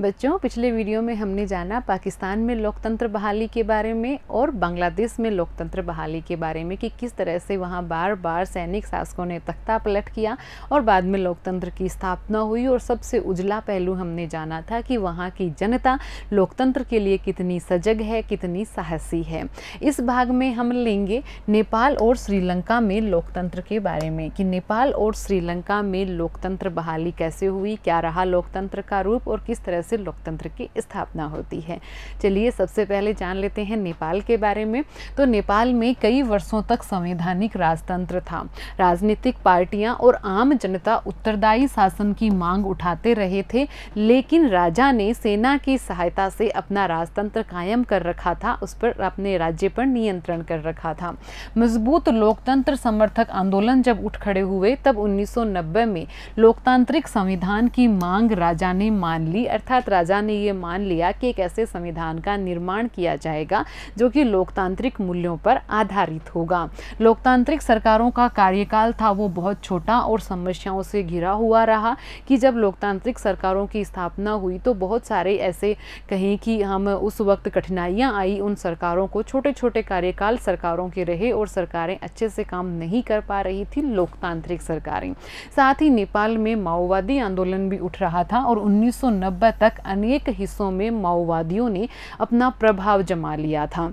बच्चों पिछले वीडियो में हमने जाना पाकिस्तान में लोकतंत्र बहाली के बारे में और बांग्लादेश में लोकतंत्र बहाली के बारे में कि किस तरह से वहाँ बार बार सैनिक शासकों ने तख्ता पलट किया और बाद में लोकतंत्र की स्थापना हुई और सबसे उजला पहलू हमने जाना था कि वहाँ की जनता लोकतंत्र के लिए कितनी सजग है कितनी साहसी है इस भाग में हम लेंगे नेपाल और श्रीलंका में लोकतंत्र के बारे में कि नेपाल और श्रीलंका में लोकतंत्र बहाली कैसे हुई क्या रहा लोकतंत्र का रूप और किस तरह से लोकतंत्र की स्थापना होती है चलिए सबसे पहले जान लेते हैं नेपाल के बारे में तो नेपाल में कई वर्षों तक संवैधानिक राजतंत्र था राजनीतिक पार्टियां और आम जनता उत्तरदायी शासन की मांग उठाते रहे थे लेकिन राजा ने सेना की सहायता से अपना राजतंत्र कायम कर रखा था उस पर अपने राज्य पर नियंत्रण कर रखा था मजबूत लोकतंत्र समर्थक आंदोलन जब उठ खड़े हुए तब 1990 में लोकतांत्रिक संविधान की मांग राजा ने मान ली अर्थात अर्थात राजा ने ये मान लिया कि एक ऐसे संविधान का निर्माण किया जाएगा जो कि लोकतांत्रिक मूल्यों पर आधारित होगा लोकतांत्रिक सरकारों का कार्यकाल था वो बहुत छोटा और समस्याओं से घिरा हुआ रहा कि जब लोकतांत्रिक सरकारों की स्थापना हुई तो बहुत सारे ऐसे कहें कि हम उस वक्त कठिनाइयाँ आई उन सरकारों को छोटे छोटे कार्यकाल सरकारों के रहे और सरकारें अच्छे से काम नहीं कर पा रही थी लोकतांत्रिक सरकारें साथ ही नेपाल में माओवादी आंदोलन भी उठ रहा था और 1990 तक तक अनेक हिस्सों में माओवादियों ने अपना प्रभाव जमा लिया था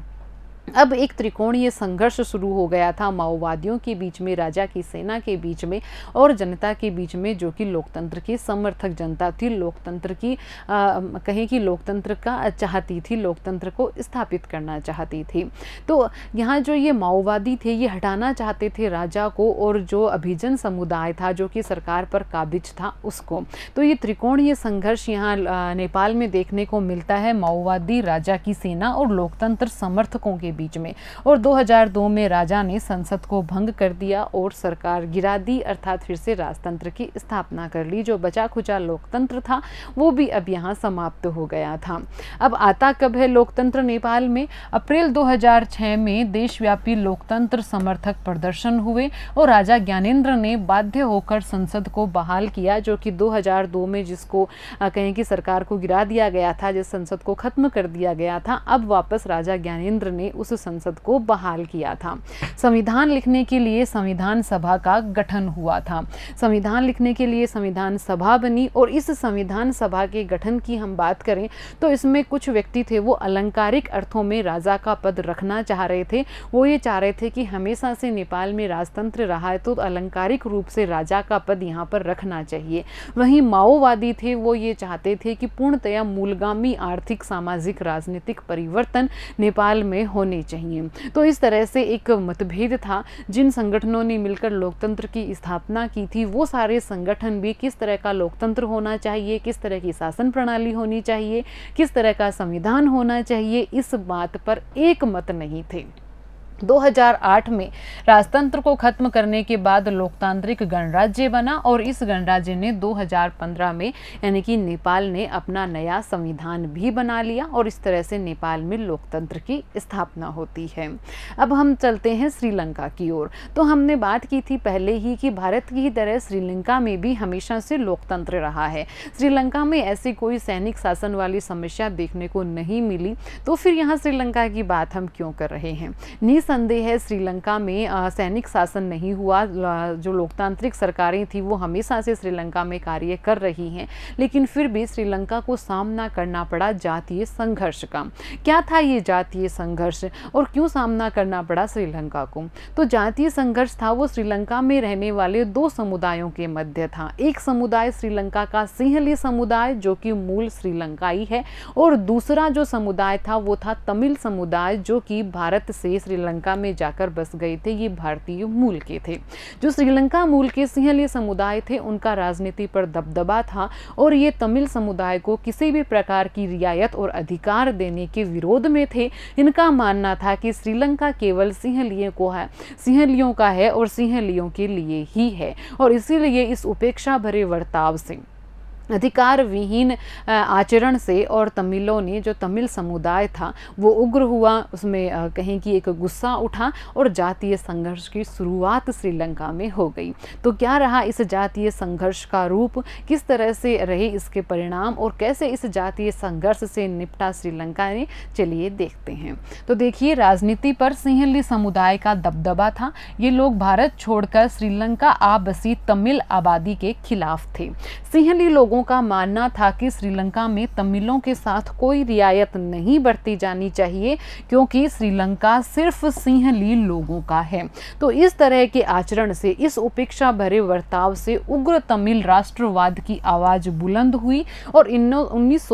अब एक त्रिकोणीय संघर्ष शुरू हो गया था माओवादियों के बीच में राजा की सेना के बीच में और जनता के बीच में जो कि लोकतंत्र की समर्थक जनता थी लोकतंत्र की कहें कि लोकतंत्र का चाहती थी लोकतंत्र को स्थापित करना चाहती थी तो यहाँ जो ये माओवादी थे ये हटाना चाहते थे राजा को और जो अभिजन समुदाय था जो कि सरकार पर काबिज था उसको तो ये त्रिकोणीय संघर्ष यहाँ नेपाल में देखने को मिलता है माओवादी राजा की सेना और लोकतंत्र समर्थकों के बीच में और 2002 में राजा ने संसद को भंग कर दिया और सरकार गिरा दी अर्थात फिर से राजतंत्र की स्थापना कर ली जो बचा खुचा लोकतंत्र था वो भी अब यहाँ समाप्त हो गया था अब आता कब है लोकतंत्र नेपाल में अप्रैल 2006 में देशव्यापी लोकतंत्र समर्थक प्रदर्शन हुए और राजा ज्ञानेन्द्र ने बाध्य होकर संसद को बहाल किया जो कि 2002 में जिसको कहें कि सरकार को गिरा दिया गया था जिस संसद को खत्म कर दिया गया था अब वापस राजा ज्ञानेन्द्र ने उस संसद को बहाल किया था संविधान लिखने के लिए संविधान सभा का गठन हुआ था संविधान लिखने के लिए संविधान सभा बनी और इस संविधान सभा के गठन की हम बात करें तो इसमें कुछ व्यक्ति थे वो अलंकारिक अर्थों में राजा का पद रखना चाह रहे थे वो ये चाह रहे थे कि हमेशा से नेपाल में राजतंत्र रहा है तो अलंकारिक रूप से राजा का पद यहाँ पर रखना चाहिए वहीं माओवादी थे वो ये चाहते थे कि पूर्णतया मूलगामी आर्थिक सामाजिक राजनीतिक परिवर्तन नेपाल में होने होने चाहिए तो इस तरह से एक मतभेद था जिन संगठनों ने मिलकर लोकतंत्र की स्थापना की थी वो सारे संगठन भी किस तरह का लोकतंत्र होना चाहिए किस तरह की शासन प्रणाली होनी चाहिए किस तरह का संविधान होना चाहिए इस बात पर एक मत नहीं थे 2008 में राजतंत्र को खत्म करने के बाद लोकतांत्रिक गणराज्य बना और इस गणराज्य ने 2015 में यानी कि नेपाल ने अपना नया संविधान भी बना लिया और इस तरह से नेपाल में लोकतंत्र की स्थापना होती है अब हम चलते हैं श्रीलंका की ओर तो हमने बात की थी पहले ही कि भारत की तरह श्रीलंका में भी हमेशा से लोकतंत्र रहा है श्रीलंका में ऐसी कोई सैनिक शासन वाली समस्या देखने को नहीं मिली तो फिर यहाँ श्रीलंका की बात हम क्यों कर रहे हैं नीज संदेह है श्रीलंका में सैनिक शासन नहीं हुआ जो लोकतांत्रिक सरकारें थी वो हमेशा से श्रीलंका में कार्य कर रही हैं लेकिन फिर भी श्रीलंका को सामना करना पड़ा जातीय संघर्ष का क्या था ये जातीय संघर्ष और क्यों सामना करना पड़ा श्रीलंका को तो जातीय संघर्ष था वो श्रीलंका में रहने वाले दो समुदायों के मध्य था एक समुदाय श्रीलंका का सिंहली समुदाय जो कि मूल श्रीलंकाई है और दूसरा जो समुदाय था वो था तमिल समुदाय जो कि भारत से श्रीलंका श्रीलंका में जाकर बस गए थे ये भारतीय मूल के थे जो श्रीलंका मूल के सिंहली समुदाय थे उनका राजनीति पर दबदबा था और ये तमिल समुदाय को किसी भी प्रकार की रियायत और अधिकार देने के विरोध में थे इनका मानना था कि श्रीलंका केवल सिंहलियों को है सिंहलियों का है और सिंहलियों के लिए ही है और इसीलिए इस उपेक्षा भरे वर्ताव से अधिकार विहीन आचरण से और तमिलों ने जो तमिल समुदाय था वो उग्र हुआ उसमें कहें कि एक गुस्सा उठा और जातीय संघर्ष की शुरुआत श्रीलंका में हो गई तो क्या रहा इस जातीय संघर्ष का रूप किस तरह से रहे इसके परिणाम और कैसे इस जातीय संघर्ष से निपटा श्रीलंका ने चलिए देखते हैं तो देखिए राजनीति पर सिंहली समुदाय का दबदबा था ये लोग भारत छोड़कर श्रीलंका आ बसी तमिल आबादी के खिलाफ थे सिंहली लोग लोगों का मानना था कि श्रीलंका में तमिलों के साथ कोई रियायत नहीं बरती जानी चाहिए क्योंकि श्रीलंका सिर्फ सिंहली लोगों का है तो इस तरह के आचरण से इस उपेक्षा भरे बर्ताव से उग्र तमिल राष्ट्रवाद की आवाज़ बुलंद हुई और उन्नीस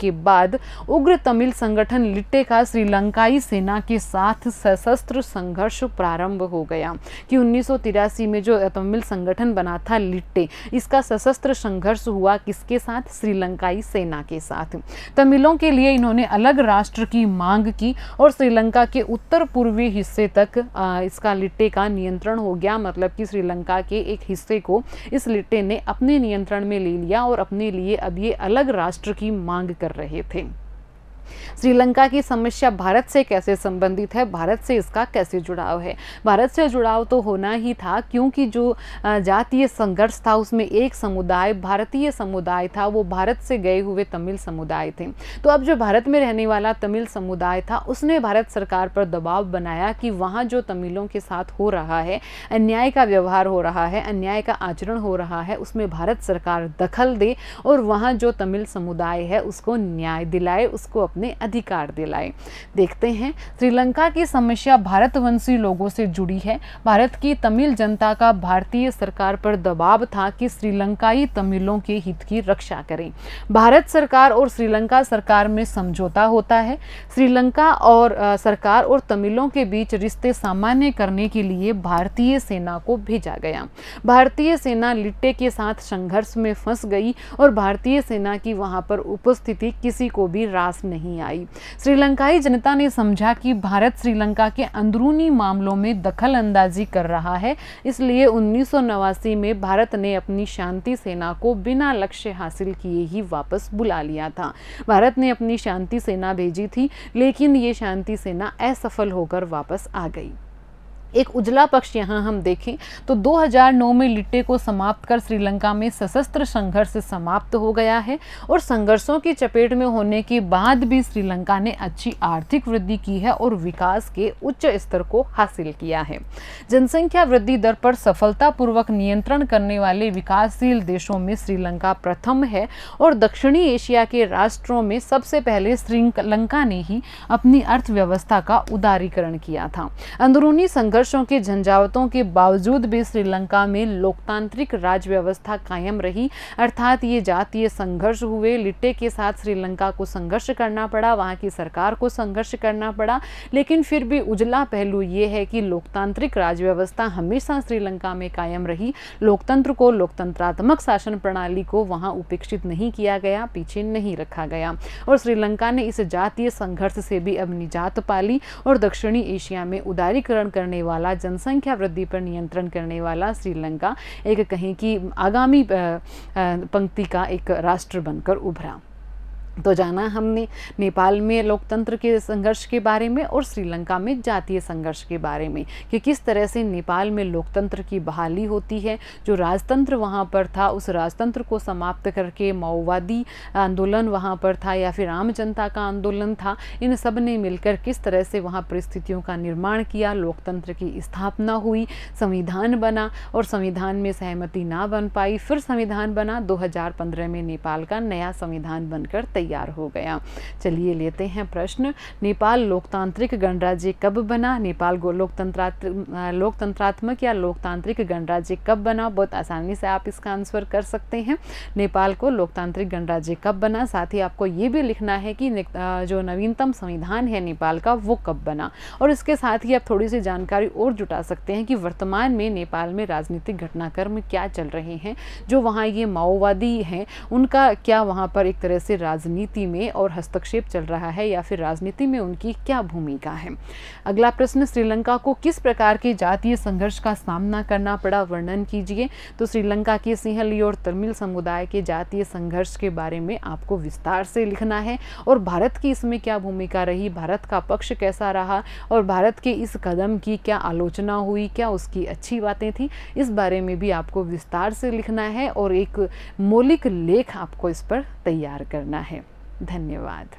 के बाद उग्र तमिल संगठन लिट्टे का श्रीलंकाई सेना के साथ सशस्त्र संघर्ष प्रारंभ हो गया कि उन्नीस में जो तमिल संगठन बना था लिट्टे इसका सशस्त्र संघर्ष हुआ किसके साथ श्रीलंकाई सेना के साथ तमिलों के लिए इन्होंने अलग राष्ट्र की मांग की और श्रीलंका के उत्तर पूर्वी हिस्से तक इसका लिट्टे का नियंत्रण हो गया मतलब कि श्रीलंका के एक हिस्से को इस लिट्टे ने अपने नियंत्रण में ले लिया और अपने लिए अब ये अलग राष्ट्र की मांग कर रहे थे श्रीलंका की समस्या भारत से कैसे संबंधित है भारत से इसका कैसे जुड़ाव है भारत से जुड़ाव तो होना ही था क्योंकि जो जातीय संघर्ष था उसमें एक समुदाय भारतीय समुदाय था वो भारत से गए हुए तमिल समुदाय थे तो अब जो भारत में रहने वाला तमिल समुदाय था उसने भारत सरकार पर दबाव बनाया कि वहाँ जो तमिलों के साथ हो रहा है अन्याय का व्यवहार हो रहा है अन्याय का आचरण हो रहा है उसमें भारत सरकार दखल दे और वहाँ जो तमिल समुदाय है उसको न्याय दिलाए उसको अपने अधिकार दिलाए देखते हैं श्रीलंका की समस्या भारतवंशी लोगों से जुड़ी है भारत की तमिल जनता का भारतीय सरकार पर दबाव था कि श्रीलंकाई तमिलों के हित की रक्षा करें भारत सरकार और श्रीलंका सरकार में समझौता होता है श्रीलंका और सरकार और तमिलों के बीच रिश्ते सामान्य करने के लिए भारतीय सेना को भेजा गया भारतीय सेना लिट्टे के साथ संघर्ष में फंस गई और भारतीय सेना की वहां पर उपस्थिति किसी को भी रास नहीं नहीं आई श्रीलंकाई जनता ने समझा कि भारत श्रीलंका के अंदरूनी मामलों में दखल अंदाजी कर रहा है इसलिए उन्नीस में भारत ने अपनी शांति सेना को बिना लक्ष्य हासिल किए ही वापस बुला लिया था भारत ने अपनी शांति सेना भेजी थी लेकिन ये शांति सेना असफल होकर वापस आ गई एक उजला पक्ष यहाँ हम देखें तो 2009 में लिट्टे को समाप्त कर श्रीलंका में सशस्त्र संघर्ष समाप्त हो गया है और संघर्षों की चपेट में होने के बाद भी श्रीलंका ने अच्छी आर्थिक वृद्धि की है और विकास के उच्च स्तर को हासिल किया है जनसंख्या वृद्धि दर पर सफलतापूर्वक नियंत्रण करने वाले विकासशील देशों में श्रीलंका प्रथम है और दक्षिणी एशिया के राष्ट्रों में सबसे पहले श्रीलंका ने ही अपनी अर्थव्यवस्था का उदारीकरण किया था अंदरूनी संघर्ष वर्षों की झंझावतों के बावजूद भी श्रीलंका में लोकतांत्रिक राज व्यवस्था कायम रही अर्थात ये जातीय संघर्ष हुए लिट्टे के साथ श्रीलंका को संघर्ष करना पड़ा वहाँ की सरकार को संघर्ष करना पड़ा लेकिन फिर भी उजला पहलू ये है कि लोकतांत्रिक राज व्यवस्था हमेशा श्रीलंका में कायम रही लोकतंत्र को लोकतंत्रात्मक शासन प्रणाली को वहाँ उपेक्षित नहीं किया गया पीछे नहीं रखा गया और श्रीलंका ने इस जातीय संघर्ष से भी अब निजात पाली और दक्षिणी एशिया में उदारीकरण करने वाले वाला जनसंख्या वृद्धि पर नियंत्रण करने वाला श्रीलंका एक कहीं की आगामी पंक्ति का एक राष्ट्र बनकर उभरा तो जाना हमने नेपाल में लोकतंत्र के संघर्ष के बारे में और श्रीलंका में जातीय संघर्ष के बारे में कि किस तरह से नेपाल में लोकतंत्र की बहाली होती है जो राजतंत्र वहाँ पर था उस राजतंत्र को समाप्त करके माओवादी आंदोलन वहाँ पर था या फिर आम जनता का आंदोलन था इन सब ने मिलकर किस तरह से वहाँ परिस्थितियों का निर्माण किया लोकतंत्र की स्थापना हुई संविधान बना और संविधान में सहमति ना बन पाई फिर संविधान बना दो में नेपाल का नया संविधान बनकर तैयार तैयार हो गया चलिए लेते हैं प्रश्न नेपाल लोकतांत्रिक गणराज्य कब बना नेपाल लोकतंत्रात्मक लोकतंत्रात्मक या लोकतांत्रिक गणराज्य कब बना बहुत आसानी से आप इसका आंसर कर सकते हैं नेपाल को लोकतांत्रिक गणराज्य कब बना साथ ही आपको ये भी लिखना है कि जो नवीनतम संविधान है नेपाल का वो कब बना और इसके साथ ही आप थोड़ी सी जानकारी और जुटा सकते हैं कि वर्तमान में नेपाल में राजनीतिक घटनाक्रम क्या चल रहे हैं जो वहाँ ये माओवादी हैं उनका क्या वहाँ पर एक तरह से राजनीति राजनीति में और हस्तक्षेप चल रहा है या फिर राजनीति में उनकी क्या भूमिका है अगला प्रश्न श्रीलंका को किस प्रकार के जातीय संघर्ष का सामना करना पड़ा वर्णन कीजिए तो श्रीलंका के सिंहली और तमिल समुदाय के जातीय संघर्ष के बारे में आपको विस्तार से लिखना है और भारत की इसमें क्या भूमिका रही भारत का पक्ष कैसा रहा और भारत के इस कदम की क्या आलोचना हुई क्या उसकी अच्छी बातें थी इस बारे में भी आपको विस्तार से लिखना है और एक मौलिक लेख आपको इस पर तैयार करना है धन्यवाद